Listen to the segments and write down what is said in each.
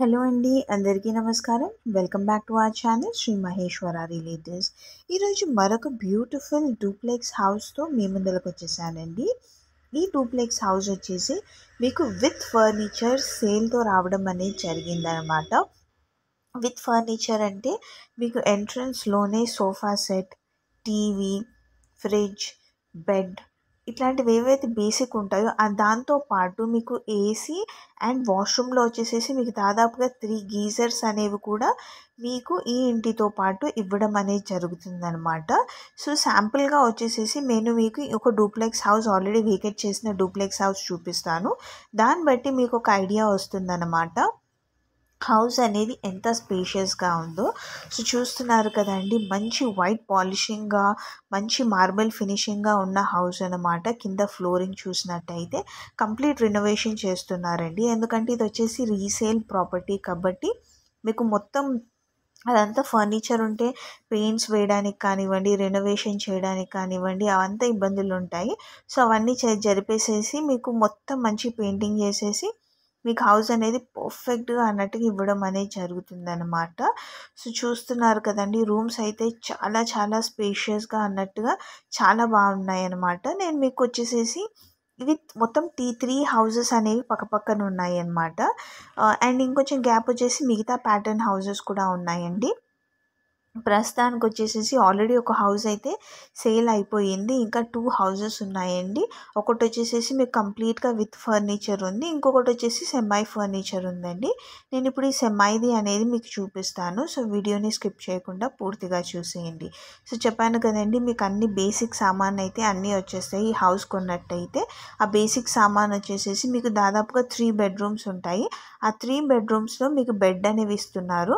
hello అండి అందరికీ నమస్కారం welcome back to our channel Shri Maheshwara relatives ఈరోజు మరొక బ్యూటిఫుల్ డూప్లెక్స్ హౌస్తో మీ ముందరకు వచ్చేసానండి ఈ డూప్లెక్స్ హౌస్ వచ్చేసి మీకు విత్ ఫర్నిచర్ సేల్తో రావడం అనేది జరిగిందనమాట విత్ ఫర్నిచర్ అంటే మీకు ఎంట్రన్స్లోనే sofa set TV fridge bed ఇట్లాంటివి ఏవైతే బేసిక్ ఉంటాయో దాంతోపాటు మీకు ఏసీ అండ్ వాష్రూమ్లో వచ్చేసేసి మీకు దాదాపుగా త్రీ గీజర్స్ అనేవి కూడా మీకు ఈ ఇంటితో పాటు ఇవ్వడం అనేది జరుగుతుందనమాట సో శాంపుల్గా వచ్చేసేసి నేను మీకు ఒక డూప్లెక్స్ హౌస్ ఆల్రెడీ వేకెట్ చేసిన డూప్లెక్స్ హౌస్ చూపిస్తాను దాన్ని బట్టి మీకు ఒక ఐడియా వస్తుందన్నమాట హౌస్ అనేది ఎంత స్పేషియస్గా ఉందో సో చూస్తున్నారు కదండి మంచి వైట్ పాలిషింగ్గా మంచి మార్బల్ ఫినిషింగ్గా ఉన్న హౌస్ అనమాట కింద ఫ్లోరింగ్ చూసినట్టయితే కంప్లీట్ రినోవేషన్ చేస్తున్నారండి ఎందుకంటే ఇది వచ్చేసి రీసేల్ ప్రాపర్టీ కాబట్టి మీకు మొత్తం అదంతా ఫర్నిచర్ ఉంటే పెయింట్స్ వేయడానికి కానివ్వండి రెనోవేషన్ చేయడానికి కానివ్వండి అవంతా ఇబ్బందులు ఉంటాయి సో అవన్నీ జరిపేసేసి మీకు మొత్తం మంచి పెయింటింగ్ చేసేసి మీకు హౌస్ అనేది పర్ఫెక్ట్గా అన్నట్టుగా ఇవ్వడం అనేది జరుగుతుందనమాట సో చూస్తున్నారు కదండి రూమ్స్ అయితే చాలా చాలా స్పేషియస్గా అన్నట్టుగా చాలా బాగున్నాయి అనమాట నేను మీకు వచ్చేసేసి ఇవి మొత్తం టీ త్రీ హౌజెస్ అనేవి పక్కపక్కన ఉన్నాయి అనమాట అండ్ ఇంకొంచెం గ్యాప్ వచ్చేసి మిగతా ప్యాటర్న్ హౌజెస్ కూడా ఉన్నాయండి ప్రస్తుతానికి వచ్చేసేసి ఆల్రెడీ ఒక హౌస్ అయితే సేల్ అయిపోయింది ఇంకా టూ హౌజెస్ ఉన్నాయండి ఒకటి వచ్చేసేసి మీకు కంప్లీట్గా విత్ ఫర్నిచర్ ఉంది ఇంకొకటి వచ్చేసి సెమ్ఐ ఫర్నిచర్ ఉందండి నేను ఇప్పుడు ఈ సెమ్ఐది అనేది మీకు చూపిస్తాను సో వీడియోని స్కిప్ చేయకుండా పూర్తిగా చూసేయండి సో చెప్పాను కదండి మీకు అన్ని బేసిక్ సామాన్ అయితే అన్నీ వచ్చేస్తాయి ఈ హౌస్ కొన్నట్టయితే ఆ బేసిక్ సామాన్ వచ్చేసేసి మీకు దాదాపుగా త్రీ బెడ్రూమ్స్ ఉంటాయి ఆ త్రీ బెడ్రూమ్స్లో మీకు బెడ్ అనేవి ఇస్తున్నారు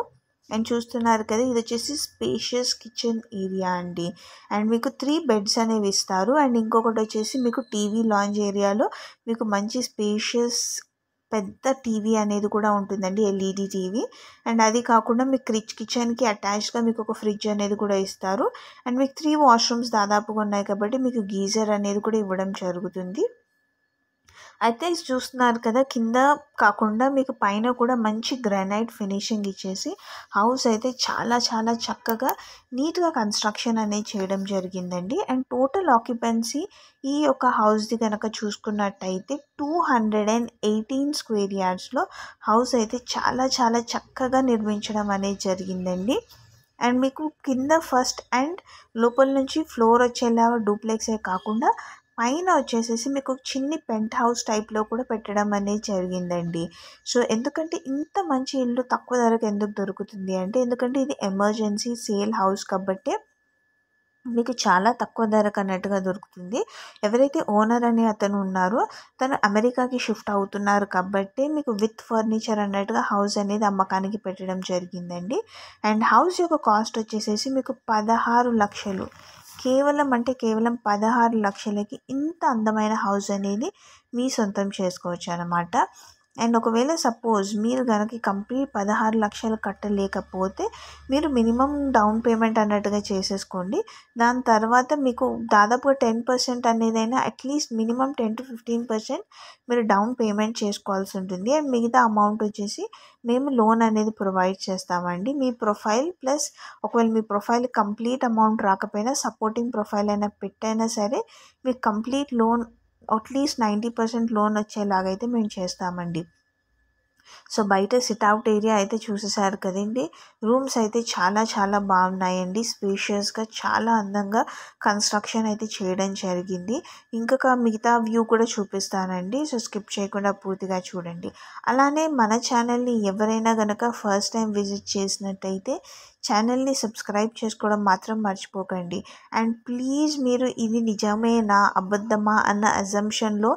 అండ్ చూస్తున్నారు కదా ఇది వచ్చేసి స్పేషియస్ కిచెన్ ఏరియా అండి అండ్ మీకు త్రీ బెడ్స్ అనేవి ఇస్తారు అండ్ ఇంకొకటి వచ్చేసి మీకు టీవీ లాంజ్ ఏరియాలో మీకు మంచి స్పేషియస్ పెద్ద టీవీ అనేది కూడా ఉంటుందండి ఎల్ఈడి టీవీ అండ్ అది కాకుండా మీకు క్రిచ్ కిచెన్కి అటాచ్గా మీకు ఒక ఫ్రిడ్జ్ అనేది కూడా ఇస్తారు అండ్ మీకు త్రీ వాష్రూమ్స్ దాదాపుగా ఉన్నాయి కాబట్టి మీకు గీజర్ అనేది కూడా ఇవ్వడం జరుగుతుంది అయితే చూస్తున్నారు కదా కింద కాకుండా మీకు పైన కూడా మంచి గ్రానైట్ ఫినిషింగ్ ఇచ్చేసి హౌస్ అయితే చాలా చాలా చక్కగా నీట్గా కన్స్ట్రక్షన్ అనేది చేయడం జరిగిందండి అండ్ టోటల్ ఆక్యుపెన్సీ ఈ యొక్క హౌస్ది కనుక చూసుకున్నట్టయితే two hundred and eighteen square యార్డ్స్లో హౌస్ అయితే చాలా చాలా చక్కగా నిర్మించడం అనేది జరిగిందండి అండ్ మీకు కింద ఫస్ట్ అండ్ లోపల నుంచి ఫ్లోర్ వచ్చేలా డూప్లెక్సే కాకుండా పైన వచ్చేసేసి మీకు చిన్ని పెంట్ హౌస్ టైప్లో కూడా పెట్టడం అనేది జరిగిందండి సో ఎందుకంటే ఇంత మంచి ఇల్లు తక్కువ ధరకు ఎందుకు దొరుకుతుంది అంటే ఎందుకంటే ఇది ఎమర్జెన్సీ సేల్ హౌస్ కాబట్టి మీకు చాలా తక్కువ ధరకు అన్నట్టుగా దొరుకుతుంది ఎవరైతే ఓనర్ అనే అతను ఉన్నారో తను అమెరికాకి షిఫ్ట్ అవుతున్నారు కాబట్టి మీకు విత్ ఫర్నిచర్ అన్నట్టుగా హౌస్ అనేది అమ్మకానికి పెట్టడం జరిగిందండి అండ్ హౌస్ యొక్క కాస్ట్ వచ్చేసేసి మీకు పదహారు లక్షలు కేవలం అంటే కేవలం పదహారు లక్షలకి ఇంత అందమైన హౌస్ అనేది మీ సొంతం చేసుకోవచ్చు అనమాట అండ్ ఒకవేళ సపోజ్ మీరు కనుక కంప్లీట్ పదహారు లక్షలు కట్టలేకపోతే మీరు మినిమం డౌన్ పేమెంట్ అన్నట్టుగా చేసేసుకోండి దాని తర్వాత మీకు దాదాపుగా టెన్ పర్సెంట్ అనేదైనా at least minimum ten to fifteen percent మీరు డౌన్ పేమెంట్ చేసుకోవాల్సి ఉంటుంది అండ్ మిగతా అమౌంట్ వచ్చేసి మేము లోన్ అనేది ప్రొవైడ్ చేస్తామండి మీ ప్రొఫైల్ ప్లస్ ఒకవేళ మీ ప్రొఫైల్ కంప్లీట్ అమౌంట్ రాకపోయినా సపోర్టింగ్ ప్రొఫైల్ అయినా పెట్టైనా సరే మీకు complete loan at least ninety percent loan వచ్చేలాగైతే మేము చేస్తామండి సో బయట సిట్అవుట్ ఏరియా అయితే చూసేసారు కదండి రూమ్స్ అయితే చాలా చాలా బాగున్నాయండి స్పేషియస్గా చాలా అందంగా కన్స్ట్రక్షన్ అయితే చేయడం జరిగింది ఇంకా మిగతా వ్యూ కూడా చూపిస్తానండి సో స్కిప్ చేయకుండా పూర్తిగా చూడండి అలానే మన ఛానల్ని ఎవరైనా కనుక ఫస్ట్ టైం విజిట్ చేసినట్టయితే ఛానల్ని సబ్స్క్రైబ్ చేసుకోవడం మాత్రం మర్చిపోకండి అండ్ ప్లీజ్ మీరు ఇది నిజమేనా అబద్ధమా అన్న అజంప్షన్లో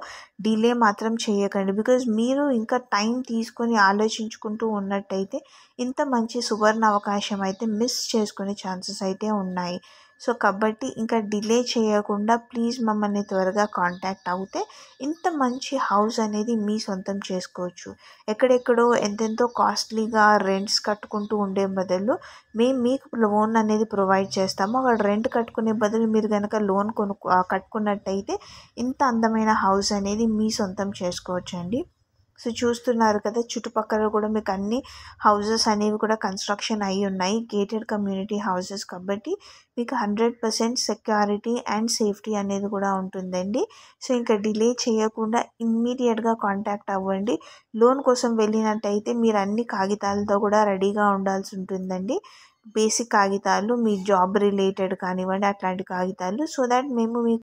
డిలే మాత్రం చేయకండి బికాజ్ మీరు ఇంకా టైం తీసుకొని ఆలోచించుకుంటూ ఉన్నట్టయితే ఇంత మంచి సువర్ణ అవకాశం అయితే మిస్ చేసుకునే ఛాన్సెస్ అయితే ఉన్నాయి సో కాబట్టి ఇంకా డిలే చేయకుండా ప్లీజ్ మమ్మల్ని త్వరగా కాంటాక్ట్ అవుతే ఇంత మంచి హౌస్ అనేది మీ సొంతం చేసుకోవచ్చు ఎక్కడెక్కడో ఎంతెంతో కాస్ట్లీగా రెంట్స్ కట్టుకుంటూ ఉండే బదులు మేము మీకు లోన్ అనేది ప్రొవైడ్ చేస్తాము అక్కడ రెంట్ కట్టుకునే బదులు మీరు కనుక లోన్ కొను కట్టుకున్నట్టయితే ఇంత అందమైన హౌస్ అనేది మీ సొంతం చేసుకోవచ్చండి సో చూస్తున్నారు కదా చుట్టుపక్కల కూడా మీకు అన్ని హౌజెస్ అనేవి కూడా కన్స్ట్రక్షన్ అయి ఉన్నాయి గేటెడ్ కమ్యూనిటీ హౌజెస్ కాబట్టి మీకు hundred percent security and safety అనేది కూడా ఉంటుందండి సో ఇంకా డిలే చేయకుండా ఇమ్మీడియట్గా కాంటాక్ట్ అవ్వండి లోన్ కోసం వెళ్ళినట్టయితే మీరు అన్ని కాగితాలతో కూడా రెడీగా ఉండాల్సి ఉంటుందండి బేసిక్ కాగితాలు మీ జాబ్ రిలేటెడ్ కానివ్వండి అట్లాంటి కాగితాలు సో దాట్ మేము మీకు